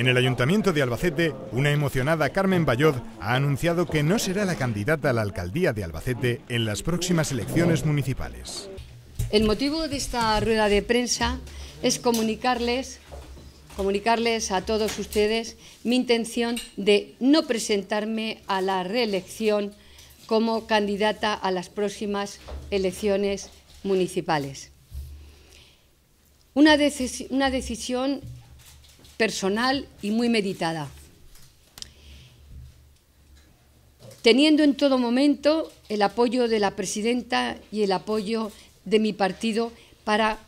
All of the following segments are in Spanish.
En el Ayuntamiento de Albacete, una emocionada Carmen Bayod ha anunciado que no será la candidata a la alcaldía de Albacete en las próximas elecciones municipales. El motivo de esta rueda de prensa es comunicarles comunicarles a todos ustedes mi intención de no presentarme a la reelección como candidata a las próximas elecciones municipales. Una, una decisión personal y muy meditada. Teniendo en todo momento el apoyo de la presidenta y el apoyo de mi partido para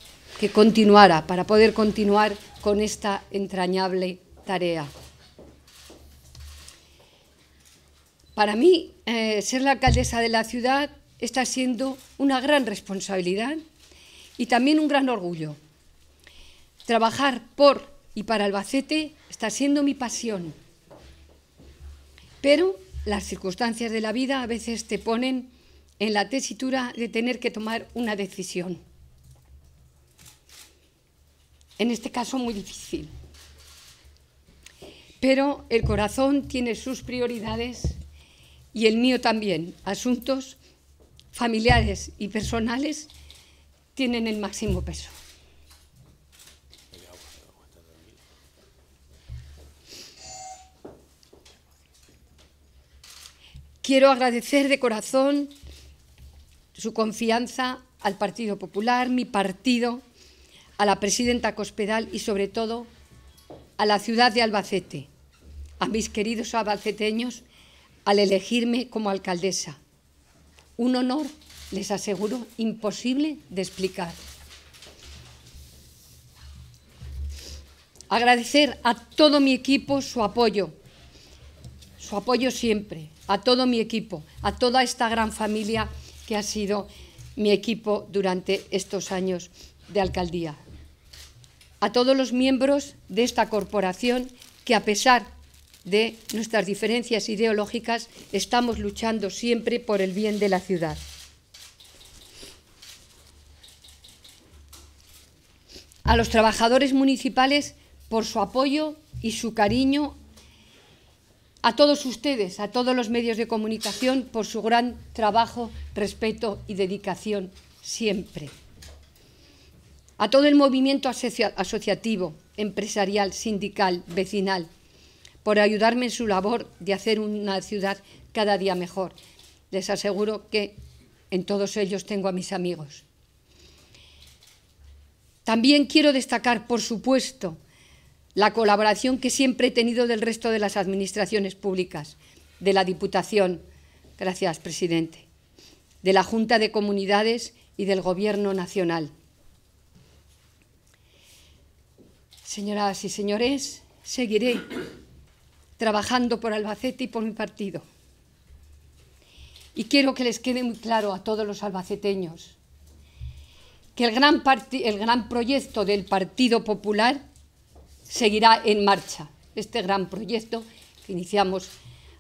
que continuara, para poder continuar con esta entrañable tarea. Para mí, eh, ser la alcaldesa de la ciudad está siendo una gran responsabilidad y también un gran orgullo. Trabajar por y para Albacete está siendo mi pasión. Pero las circunstancias de la vida a veces te ponen en la tesitura de tener que tomar una decisión. En este caso muy difícil. Pero el corazón tiene sus prioridades y el mío también. Asuntos familiares y personales tienen el máximo peso. Quiero agradecer de corazón su confianza al Partido Popular, mi partido, a la presidenta Cospedal y sobre todo a la ciudad de Albacete, a mis queridos albaceteños al elegirme como alcaldesa. Un honor, les aseguro, imposible de explicar. Agradecer a todo mi equipo su apoyo su apoyo siempre, a todo mi equipo, a toda esta gran familia que ha sido mi equipo durante estos años de alcaldía. A todos los miembros de esta corporación que a pesar de nuestras diferencias ideológicas estamos luchando siempre por el bien de la ciudad. A los trabajadores municipales por su apoyo y su cariño a todos ustedes, a todos los medios de comunicación, por su gran trabajo, respeto y dedicación siempre. A todo el movimiento asociativo, empresarial, sindical, vecinal, por ayudarme en su labor de hacer una ciudad cada día mejor. Les aseguro que en todos ellos tengo a mis amigos. También quiero destacar, por supuesto, la colaboración que siempre he tenido del resto de las administraciones públicas, de la Diputación, gracias presidente, de la Junta de Comunidades y del Gobierno Nacional. Señoras y señores, seguiré trabajando por Albacete y por mi partido. Y quiero que les quede muy claro a todos los albaceteños que el gran, el gran proyecto del Partido Popular seguirá en marcha este gran proyecto que iniciamos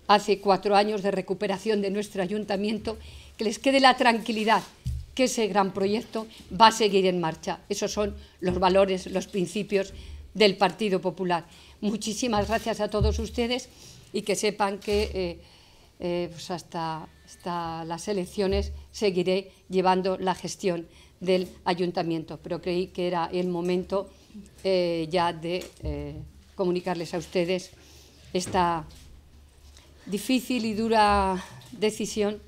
hace cuatro años de recuperación de nuestro ayuntamiento, que les quede la tranquilidad que ese gran proyecto va a seguir en marcha. Esos son los valores, los principios del Partido Popular. Muchísimas gracias a todos ustedes y que sepan que eh, eh, pues hasta las elecciones seguiré llevando la gestión del ayuntamiento, pero creí que era el momento eh, ya de eh, comunicarles a ustedes esta difícil y dura decisión,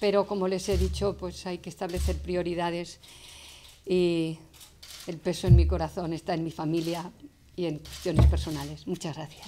pero como les he dicho, pues hay que establecer prioridades y el peso en mi corazón está en mi familia y en cuestiones personales. Muchas gracias.